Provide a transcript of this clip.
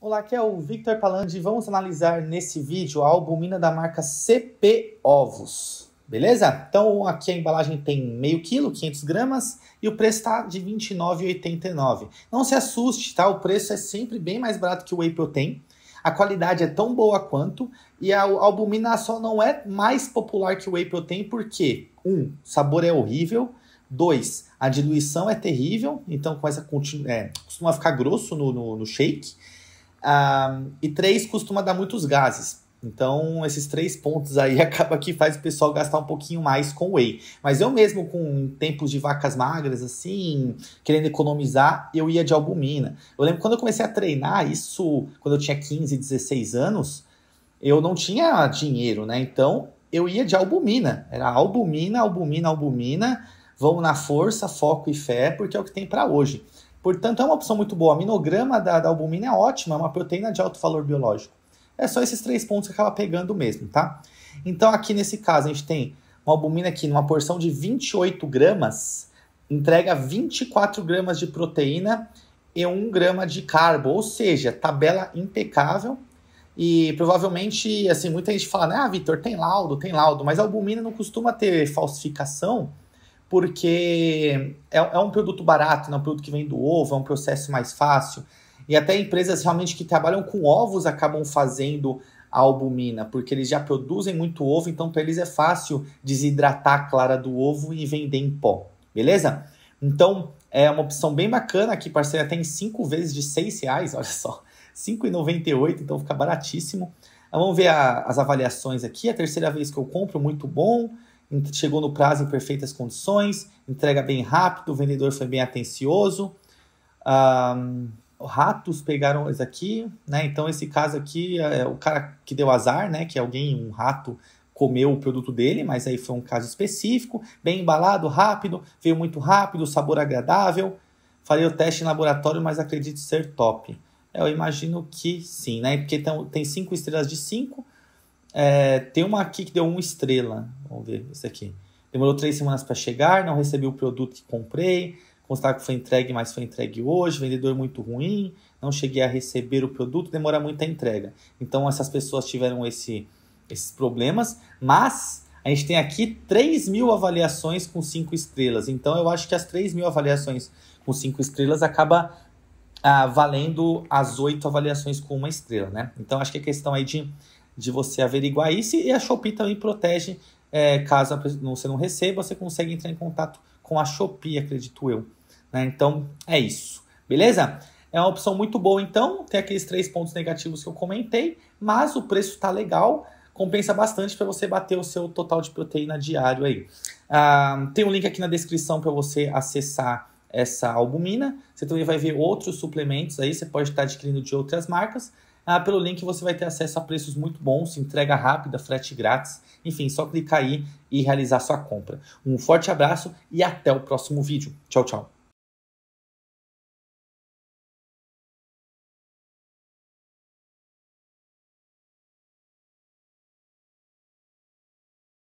Olá, aqui é o Victor Palandi e vamos analisar nesse vídeo a albumina da marca CP Ovos. Beleza? Então aqui a embalagem tem meio quilo, 500 gramas e o preço está de R$ 29,89. Não se assuste, tá? O preço é sempre bem mais barato que o Whey Protein. A qualidade é tão boa quanto e a albumina só não é mais popular que o Whey Protein porque um, sabor é horrível Dois, a diluição é terrível, então começa a continu... É, costuma ficar grosso no, no, no shake. Ah, e três, costuma dar muitos gases. Então, esses três pontos aí acaba que faz o pessoal gastar um pouquinho mais com whey. Mas eu mesmo, com tempos de vacas magras, assim, querendo economizar, eu ia de albumina. Eu lembro quando eu comecei a treinar, isso quando eu tinha 15, 16 anos, eu não tinha dinheiro, né? Então, eu ia de albumina. Era albumina, albumina, albumina Vamos na força, foco e fé, porque é o que tem para hoje. Portanto, é uma opção muito boa. A minograma da, da, albumina é ótima, é uma proteína de alto valor biológico. É só esses três pontos que acaba pegando mesmo, tá? Então, aqui nesse caso, a gente tem uma albumina aqui numa porção de 28 gramas, entrega 24 gramas de proteína e 1 grama de carbo, ou seja, tabela impecável. E provavelmente, assim, muita gente fala, né, ah, Vitor, tem laudo, tem laudo, mas a albumina não costuma ter falsificação porque é, é um produto barato, não é um produto que vem do ovo, é um processo mais fácil. E até empresas realmente que trabalham com ovos acabam fazendo a albumina, porque eles já produzem muito ovo, então para eles é fácil desidratar a clara do ovo e vender em pó, beleza? Então é uma opção bem bacana aqui, parceira, tem 5 vezes de seis reais, olha só, 5,98, então fica baratíssimo. Vamos ver a, as avaliações aqui, é a terceira vez que eu compro, muito bom chegou no prazo em perfeitas condições, entrega bem rápido, o vendedor foi bem atencioso. Um, ratos pegaram esse aqui, né? Então esse caso aqui é, é o cara que deu azar, né? Que alguém, um rato, comeu o produto dele, mas aí foi um caso específico, bem embalado, rápido, veio muito rápido, sabor agradável. Farei o teste em laboratório, mas acredito ser top. Eu imagino que sim, né? Porque tem cinco estrelas de cinco, é, tem uma aqui que deu uma estrela. Vamos ver, isso aqui. Demorou três semanas para chegar, não recebi o produto que comprei. Constar que foi entregue, mas foi entregue hoje. Vendedor muito ruim, não cheguei a receber o produto, demora muito a entrega. Então, essas pessoas tiveram esse, esses problemas, mas a gente tem aqui 3 mil avaliações com 5 estrelas. Então, eu acho que as 3 mil avaliações com 5 estrelas acaba ah, valendo as 8 avaliações com uma estrela, né? Então, acho que a é questão aí de de você averiguar isso. E a Shopee também protege, é, caso você não receba, você consegue entrar em contato com a Shopee, acredito eu. Né? Então, é isso. Beleza? É uma opção muito boa, então. Tem aqueles três pontos negativos que eu comentei, mas o preço está legal. Compensa bastante para você bater o seu total de proteína diário aí. Ah, tem um link aqui na descrição para você acessar essa albumina. Você também vai ver outros suplementos aí. Você pode estar tá adquirindo de outras marcas. Ah, pelo link você vai ter acesso a preços muito bons, entrega rápida, frete grátis. Enfim, só clicar aí e realizar sua compra. Um forte abraço e até o próximo vídeo. Tchau, tchau.